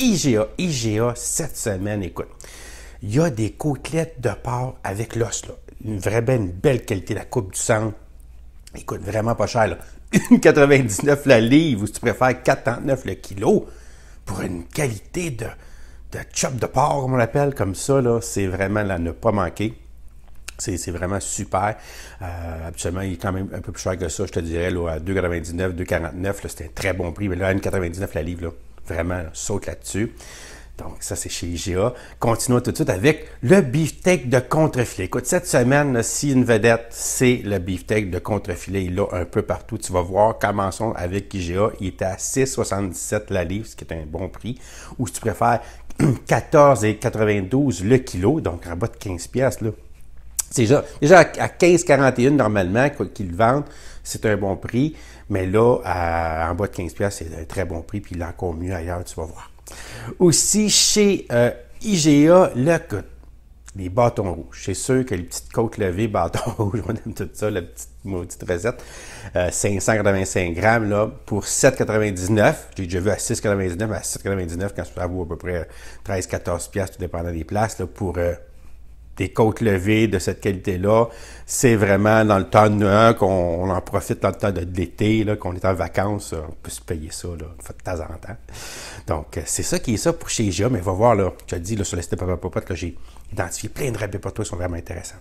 IGA. IGA, cette semaine, écoute, il y a des côtelettes de porc avec l'os, là. Une vraie belle, belle qualité, la coupe du sang. Écoute, vraiment pas cher, là. 1,99 la livre, ou si tu préfères, 4,39 le kilo, pour une qualité de, de chop de porc, on l'appelle, comme ça, là, c'est vraiment là. ne pas manquer. C'est vraiment super. absolument euh, habituellement, il est quand même un peu plus cher que ça, je te dirais, là, à 2,99, 2,49. C'est un très bon prix. Mais là, 1,99 la livre, là, vraiment saute là-dessus. Donc, ça, c'est chez IGA. Continuons tout de suite avec le beefsteak de contrefilet. Écoute, cette semaine, si une vedette, c'est le beefsteak de contrefilet. Il l'a un peu partout. Tu vas voir. Commençons avec IGA. Il est à 6,77 la livre, ce qui est un bon prix. Ou si tu préfères, 14,92 le kilo. Donc, en bas de 15 pièces là. Déjà, déjà à 15,41 normalement qu'ils vendent, c'est un bon prix, mais là, en bas de 15$, c'est un très bon prix, puis il est encore mieux ailleurs, tu vas voir. Aussi, chez euh, IGA, le les bâtons rouges. C'est sûr que les petites côtes levées, bâtons rouges, on aime tout ça, la petite maudite recette. 585 euh, grammes là, pour 7,99. J'ai déjà vu à 6,99, à 7,99 quand ça vaut à peu près 13-14 tout dépendant des places, là, pour euh, des côtes levées de cette qualité-là. C'est vraiment dans le temps de nuit qu'on en profite dans le temps de l'été, qu'on est en vacances, euh, on peut se payer ça là, de temps en temps. Donc, euh, c'est ça qui est ça pour chez GIA, mais va voir, tu as dit sur le site de Papa Popote, j'ai identifié plein de rabais pour toi qui sont vraiment intéressants.